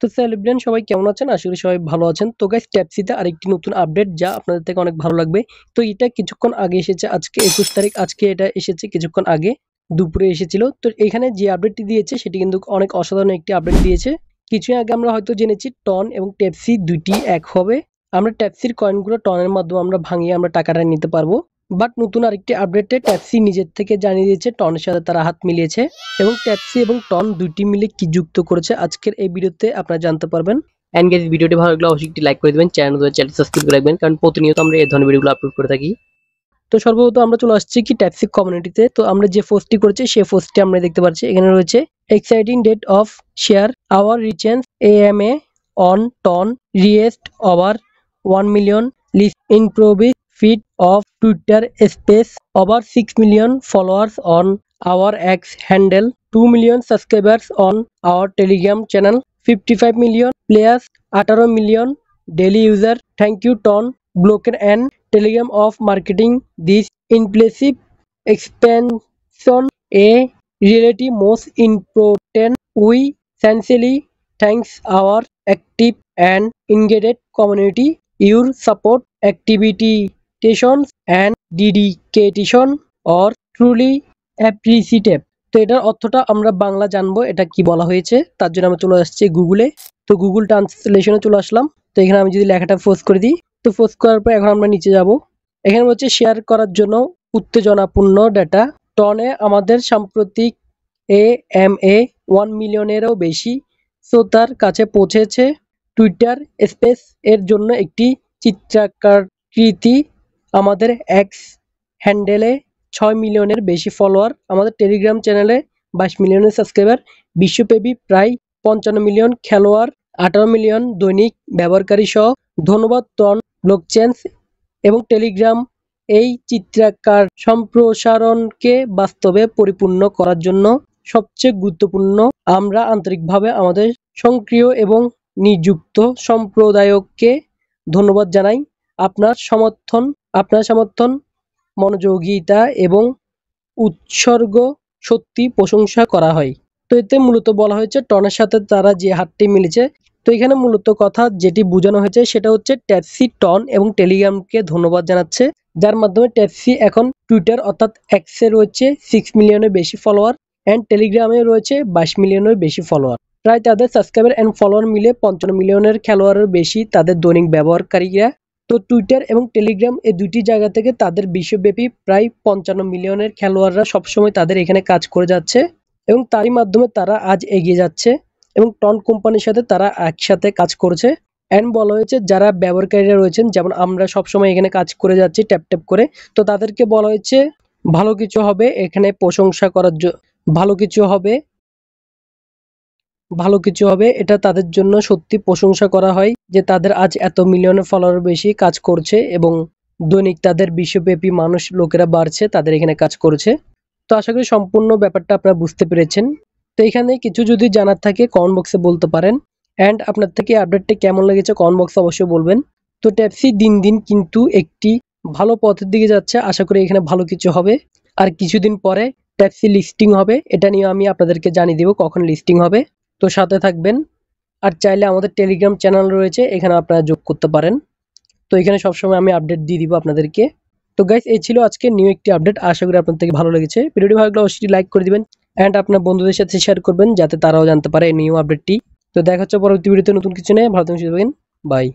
তো সেলিব্রেন্ট সবাই কেমন আছেন আশা করি সবাই ভালো আছেন তো গাইস ট্যাপসিতে আরেকটি নতুন আপডেট যা আপনাদের থেকে অনেক ভালো লাগবে তো এটা কিছুক্ষণ আগে এসেছে আজকে একুশ তারিখ আজকে এটা এসেছে কিছুক্ষণ আগে দুপুরে এসেছিল তো এখানে যে আপডেটটি দিয়েছে সেটি কিন্তু অনেক অসাধারণ একটি আপডেট দিয়েছে কিছুই আগে আমরা হয়তো জেনেছি টন এবং ট্যাপসি দুইটি এক হবে আমরা ট্যাপসির কয়েনগুলো টনের মাধ্যমে আমরা ভাঙিয়ে আমরা টাকাটা নিতে পারবো বাট নতুন আরেকটি আপডেটে ট্যাক্সি নিজের থেকে জানিয়ে দিয়েছে টনের সাথে তারা হাত মিলিয়েছে এবং ট্যাক্সি এবং টন দুইটি মিলে কি যুক্ত করেছে আজকের এই ভিডিওতে আপনারা জানতে পারবেন অ্যান্ড গেস ভিডিওটি ভালো লাগলে অবশ্যই একটি লাইক করে দেবেন চ্যানেল চ্যানেল সাবস্ক্রাইব করে রাখবেন কারণ প্রতিনিয়ত আমরা এই ধরনের ভিডিওগুলো আপলোড করে থাকি তো সর্বপ্রথম আমরা চলে আসছি কি ট্যাক্সি কমিউনিটিতে তো আমরা যে পোস্টটি করেছি সেই পোস্টটি আমরা দেখতে পাচ্ছি এখানে রয়েছে exciting date of share our reaches A M A on ton reached over one million list improvise fit of Twitter Space, over 6 million followers on our X handle, 2 million subscribers on our Telegram channel, 55 million players, 18 million daily user. Thank you Ton, Blocker and Telegram of marketing this impressive expansion a reality most important we sincerely thanks our active and engaged community your support activity appreciations and dedication or truly appreciative তো এটার অর্থটা আমরা বাংলা জানবো এটা কি বলা হয়েছে তার জন্য আমরা চলে আসছি গুগলে তো গুগল ট্রান্সলেশনে চলে আসলাম তো এখানে আমি যদি লেখাটা পোস্ট করে দিই তো পোস্ট করার পর এখন আমরা নিচে যাব এখানে হচ্ছে শেয়ার করার জন্য উত্তেজনাপূর্ণ ডেটা টনে আমাদের সাম্প্রতিক এ এম এ ওয়ান মিলিয়নেরও বেশি শ্রোতার কাছে পৌঁছেছে টুইটার স্পেস এর জন্য একটি কৃতি আমাদের এক্স হ্যান্ডেলে ছয় মিলিয়নের বেশি ফলোয়ার আমাদের টেলিগ্রাম চ্যানেলে বাইশ মিলিয়নের সাবস্ক্রাইবার বিশ্বব্যাপী প্রায় পঞ্চান্ন মিলিয়ন খেলোয়াড় আঠারো মিলিয়ন দৈনিক ব্যবহারকারী সহ ধন্যবাদ তন চেঞ্জ এবং টেলিগ্রাম এই চিত্রাকার সম্প্রসারণকে বাস্তবে পরিপূর্ণ করার জন্য সবচেয়ে গুরুত্বপূর্ণ আমরা আন্তরিকভাবে আমাদের সক্রিয় এবং নিযুক্ত সম্প্রদায়কে ধন্যবাদ জানাই আপনার সমর্থন আপনার সমর্থন মনোযোগিতা এবং উৎসর্গ সত্যি প্রশংসা করা হয় তো এতে মূলত বলা হয়েছে টনের সাথে তারা যে হাতটি মিলেছে তো এখানে মূলত কথা যেটি বোঝানো হয়েছে সেটা হচ্ছে ট্যাক্সি টন এবং টেলিগ্রামকে ধন্যবাদ জানাচ্ছে যার মাধ্যমে ট্যাক্সি এখন টুইটার অর্থাৎ এক্সে রয়েছে সিক্স মিলিয়নের বেশি ফলোয়ার অ্যান্ড টেলিগ্রামে রয়েছে বাইশ মিলিয়নের বেশি ফলোয়ার প্রায় তাদের সাবস্ক্রাইবার অ্যান্ড ফলোয়ার মিলে পঞ্চান্ন মিলিয়নের খেলোয়াড়ের বেশি তাদের দৈনিক ব্যবহারকারীরা তো টুইটার এবং টেলিগ্রাম এই দুইটি জায়গা থেকে তাদের বিশ্বব্যাপী প্রায় পঞ্চান্ন মিলিয়নের খেলোয়াড়রা সবসময় তাদের এখানে কাজ করে যাচ্ছে এবং তারই মাধ্যমে তারা আজ এগিয়ে যাচ্ছে এবং টন কোম্পানির সাথে তারা একসাথে কাজ করছে অ্যান্ড বলা হয়েছে যারা ব্যবহারকারীরা রয়েছেন যেমন আমরা সবসময় এখানে কাজ করে যাচ্ছি ট্যাপ ট্যাপ করে তো তাদেরকে বলা হয়েছে ভালো কিছু হবে এখানে প্রশংসা করার জন্য ভালো কিছু হবে ভালো কিছু হবে এটা তাদের জন্য সত্যি প্রশংসা করা হয় যে তাদের আজ এত মিলিয়নের ফলোয়ার বেশি কাজ করছে এবং দৈনিক তাদের বিশ্বব্যাপী মানুষ লোকেরা বাড়ছে তাদের এখানে কাজ করছে তো আশা করি সম্পূর্ণ ব্যাপারটা আপনারা বুঝতে পেরেছেন তো এখানে কিছু যদি জানার থাকে কমেন্ট বক্সে বলতে পারেন অ্যান্ড আপনার থেকে আপডেটটা কেমন লেগেছে কমেন্ট বক্সে অবশ্যই বলবেন তো ট্যাপসি দিন দিন কিন্তু একটি ভালো পথের দিকে যাচ্ছে আশা করি এখানে ভালো কিছু হবে আর কিছুদিন পরে ট্যাপসি লিস্টিং হবে এটা নিয়ে আমি আপনাদেরকে জানিয়ে দেবো কখন লিস্টিং হবে তো সাথে থাকবেন আর চাইলে আমাদের টেলিগ্রাম চ্যানেল রয়েছে এখানে আপনারা যোগ করতে পারেন তো এখানে সবসময় আমি আপডেট দিয়ে দিব আপনাদেরকে তো গাইজ এই ছিল আজকে নিউ একটি আপডেট আশা করি আপনার থেকে ভালো লেগেছে ভিডিওটি ভালো লাগলে অবশ্যই লাইক করে দিবেন অ্যান্ড আপনার বন্ধুদের সাথে শেয়ার করবেন যাতে তারাও জানতে পারে এই নিউ আপডেটটি তো দেখা হচ্ছে পরবর্তী ভিডিওতে নতুন কিছু নেই ভালো থাকুন বাই